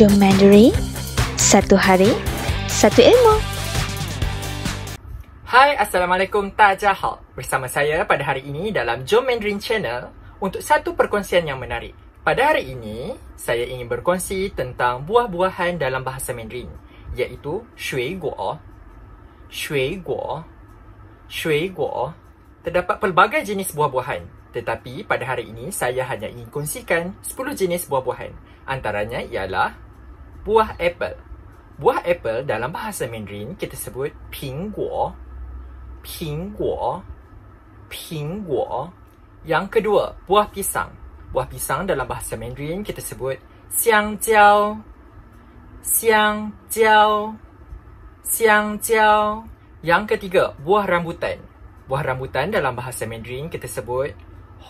Jom Mandarin, satu hari, satu ilmu. Hai, Assalamualaikum, Tajahal. Bersama saya pada hari ini dalam Jom Mandarin Channel untuk satu perkongsian yang menarik. Pada hari ini, saya ingin berkongsi tentang buah-buahan dalam bahasa Mandarin, iaitu shui guo. Shui guo. Shui guo. Terdapat pelbagai jenis buah-buahan. Tetapi pada hari ini, saya hanya ingin kongsikan 10 jenis buah-buahan. Antaranya ialah buah apple. Buah apple dalam bahasa Mandarin kita sebut pingguo. Pingguo. Pingguo. Yang kedua, buah pisang. Buah pisang dalam bahasa Mandarin kita sebut siang jiao. Siang jiao. Siang jiao. Yang ketiga, buah rambutan. Buah rambutan dalam bahasa Mandarin kita sebut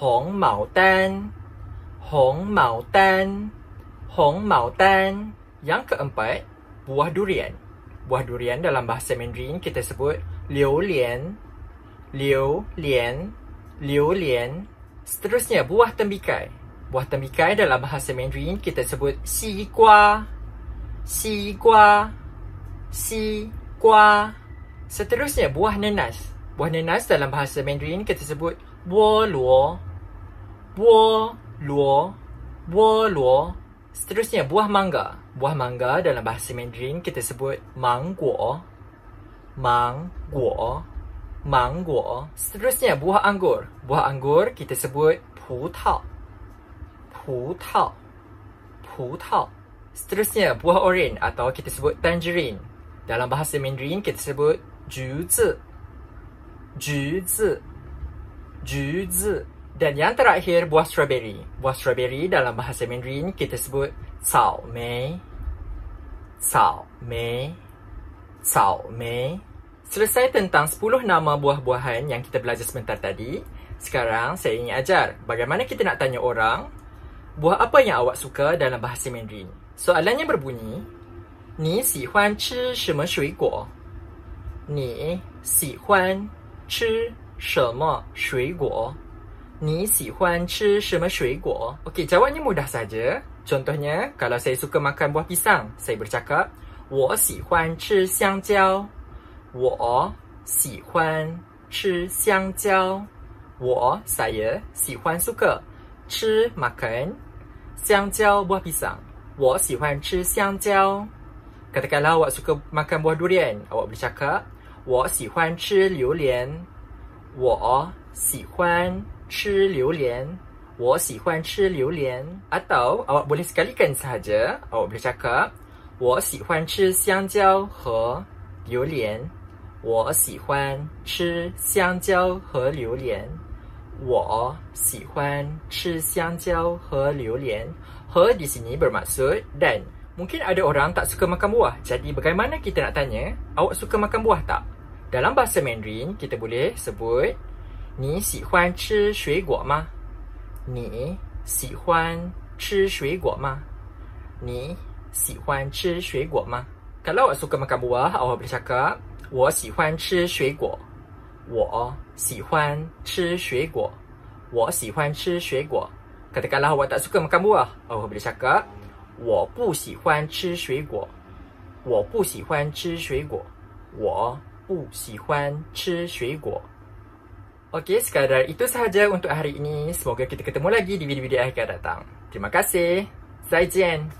hong mao dan. Hong mao dan. Hong mao dan. Yang keempat, buah durian. Buah durian dalam bahasa Mandarin kita sebut liu lian, liu lian, liu lian. Seterusnya, buah tembikai. Buah tembikai dalam bahasa Mandarin kita sebut si gua, si gua, si gua. Seterusnya, buah nenas. Buah nenas dalam bahasa Mandarin kita sebut buah luo, buah luo, buah luo. Seterusnya, buah mangga. Buah mangga dalam bahasa Mandarin kita sebut mangguo, mangguo, mangguo. Seterusnya, buah anggur. Buah anggur kita sebut pu tao. Pu Seterusnya, buah oren atau kita sebut tangerine. Dalam bahasa Mandarin kita sebut juzi. Juzi. Juzi. Dan yang terakhir, buah strawberry. Buah strawberry dalam bahasa Mandarin kita sebut sao mei. Sao mei. Sao mei. Selesai tentang 10 nama buah-buahan yang kita belajar sebentar tadi. Sekarang saya ingin ajar bagaimana kita nak tanya orang buah apa yang awak suka dalam bahasa Mandarin. Soalannya berbunyi, Ni si huan chi shema shui guo? Ni si huan chi shema shui guo? Ni si huan chi shema shui guo. Okay, jawabannya mudah saja. Contohnya, kalau saya suka makan buah pisang, saya bercakap, Wo si huan chi xiang jiao. Wo si huan chi xiang jiao. Wo saya si huan suka. Chi makan. Xiang jiao buah pisang. Wo si huan chi xiang jiao. Katakanlah awak suka makan buah durian, awak boleh cakap, Wo si huan chi liu lian. Wo si huan 吃榴莲。我喜欢吃榴莲。Atau awak boleh sekalikan sahaja. Awak boleh cakap. 我喜欢吃香蕉和榴莲。我喜欢吃香蕉和榴莲。我喜欢吃香蕉和榴莲。和 di sini bermaksud dan mungkin ada orang tak suka makan buah. Jadi bagaimana kita nak tanya? Awak suka makan buah tak? Dalam bahasa Mandarin kita boleh sebut 你喜欢吃水果吗？你喜欢吃水果吗？你喜欢吃水果吗？卡拉瓦苏格玛嘎布瓦，奥布里恰格。我喜欢吃水果。我喜欢吃水果。我喜欢吃水果。卡拉卡拉瓦达苏格玛嘎布瓦，奥布里恰格。我不喜欢吃水果。我不喜欢吃水果。我不喜欢吃水果。Okey, sekadar itu sahaja untuk hari ini. Semoga kita ketemu lagi di video-video akan datang. Terima kasih. Zaijian.